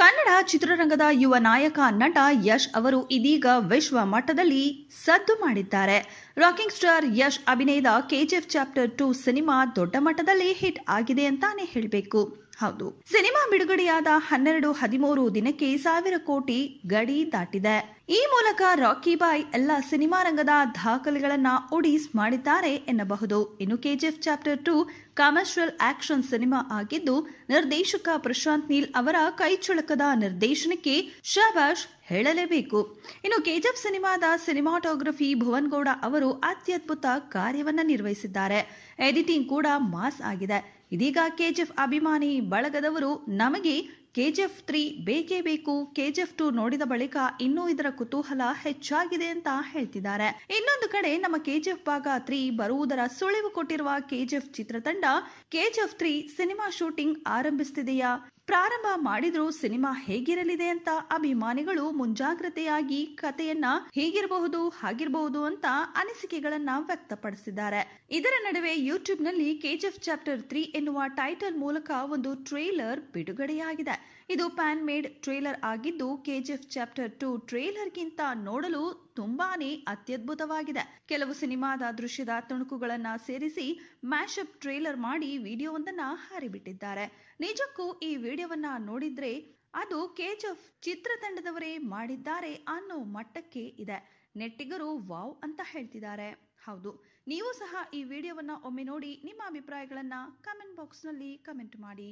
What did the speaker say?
ಕನ್ನಡ ಚಿತ್ರರಂಗದ ಯುವ ನಾಯಕ ನಟ ಯಶ್ ಅವರು ಇದೀಗ ವಿಶ್ವ ಮಟ್ಟದಲ್ಲಿ ಸದ್ದು ಮಾಡಿದ್ದಾರೆ ರಾಕಿಂಗ್ ಸ್ಟಾರ್ ಯಶ್ ಅಭಿನಯದ ಕೆಜಿಎಫ್ ಚಾಪ್ಟರ್ ಟು ಸಿನಿಮಾ ದೊಡ್ಡ ಮಟ್ಟದಲ್ಲಿ ಹಿಟ್ ಆಗಿದೆ ಅಂತಾನೆ ಹೇಳಬೇಕು ಹೌದು ಸಿನಿಮಾ ಬಿಡುಗಡೆಯಾದ ಹನ್ನೆರಡು ಹದಿಮೂರು ದಿನಕ್ಕೆ ಸಾವಿರ ಕೋಟಿ ಗಡಿ ದಾಟಿದೆ ಈ ಮೂಲಕ ರಾಕಿ ಬಾಯ್ ಎಲ್ಲ ಸಿನಿಮಾ ರಂಗದ ದಾಖಲೆಗಳನ್ನ ಒಡೀಸ್ ಮಾಡಿದ್ದಾರೆ ಎನ್ನಬಹುದು ಇನ್ನು KGF chapter two commercial action cinema ಆಗಿದ್ದು ನಿರ್ದೇಶಕ ಪ್ರಶಾಂತ್ ನೀಲ್ ಅವರ ಕೈಚುಳಕದ ನಿರ್ದೇಶನಕ್ಕೆ ಶಬಾಷ್ ಹೇಳಲೇಬೇಕು ಇನ್ನು ಕೆಜಿಎಫ್ ಸಿನಿಮಾದ ಸಿನಿಮಾಟೋಗ್ರಫಿ ಭುವನ್ ಗೌಡ ಅವರು ಅತ್ಯದ್ಭುತ ಕಾರ್ಯವನ್ನ ನಿರ್ವಹಿಸಿದ್ದಾರೆ ಎಡಿಟಿಂಗ್ ಕೂಡ ಮಾಸ್ ಆಗಿದೆ ಇದೀಗ ಕೆಜಿಎಫ್ ಅಭಿಮಾನಿ ಬಳಗದವರು ನಮಗೆ ಕೆಜಿಎಫ್ ತ್ರೀ ಬೇಕೇ ಬೇಕು ಕೆಜಿಎಫ್ ಟು ನೋಡಿದ ಬಳಿಕ ಇನ್ನೂ ಇದರ ಕುತೂಹಲ ಹೆಚ್ಚಾಗಿದೆ ಅಂತ ಹೇಳ್ತಿದ್ದಾರೆ ಇನ್ನೊಂದು ಕಡೆ ನಮ್ಮ ಕೆಜಿಎಫ್ ಭಾಗ ತ್ರೀ ಬರುವುದರ ಸುಳಿವು ಕೊಟ್ಟಿರುವ ಕೆಜಿಎಫ್ ಚಿತ್ರತಂಡ ಕೆಜಿಎಫ್ ತ್ರೀ ಸಿನಿಮಾ ಶೂಟಿಂಗ್ ಆರಂಭಿಸುತ್ತಿದೆಯಾ ಪ್ರಾರಂಭ ಮಾಡಿದ್ರೂ ಸಿನಿಮಾ ಹೇಗಿರಲಿದೆ ಅಂತ ಅಭಿಮಾನಿಗಳು ಮುಂಜಾಗ್ರತೆಯಾಗಿ ಕಥೆಯನ್ನ ಹೇಗಿರಬಹುದು ಹಾಗಿರಬಹುದು ಅಂತ ಅನಿಸಿಕೆಗಳನ್ನ ವ್ಯಕ್ತಪಡಿಸಿದ್ದಾರೆ ಇದರ ನಡುವೆ ಯೂಟ್ಯೂಬ್ ನಲ್ಲಿ ಕೆಜಿಎಫ್ ಚಾಪ್ಟರ್ ತ್ರೀ ಎನ್ನುವ ಟೈಟಲ್ ಮೂಲಕ ಒಂದು ಟ್ರೇಲರ್ ಬಿಡುಗಡೆಯಾಗಿದೆ ಇದು ಪ್ಯಾನ್ ಮೇಡ್ ಟ್ರೇಲರ್ ಆಗಿದ್ದು ಕೆಜಿಎಫ್ ಚಾಪ್ಟರ್ ಟು ಟ್ರೇಲರ್ಗಿಂತ ನೋಡಲು ತುಂಬಾನೇ ಅತ್ಯದ್ಭುತವಾಗಿದೆ ಕೆಲವು ಸಿನಿಮಾದ ದೃಶ್ಯದ ತುಣುಕುಗಳನ್ನ ಸೇರಿಸಿ ಮ್ಯಾಶಪ್ ಟ್ರೇಲರ್ ಮಾಡಿ ವಿಡಿಯೋವೊಂದನ್ನ ಹರಿಬಿಟ್ಟಿದ್ದಾರೆ ನಿಜಕ್ಕೂ ಈ ವಿಡಿಯೋವನ್ನ ನೋಡಿದ್ರೆ ಅದು ಆಫ್ ಚಿತ್ರತಂಡದವರೇ ಮಾಡಿದ್ದಾರೆ ಅನ್ನೋ ಮಟ್ಟಕ್ಕೆ ಇದೆ ನೆಟ್ಟಿಗರು ವಾವ್ ಅಂತ ಹೇಳ್ತಿದ್ದಾರೆ ಹೌದು ನೀವು ಸಹ ಈ ವಿಡಿಯೋವನ್ನ ಒಮ್ಮೆ ನೋಡಿ ನಿಮ್ಮ ಅಭಿಪ್ರಾಯಗಳನ್ನ ಕಮೆಂಟ್ ನಲ್ಲಿ ಕಮೆಂಟ್ ಮಾಡಿ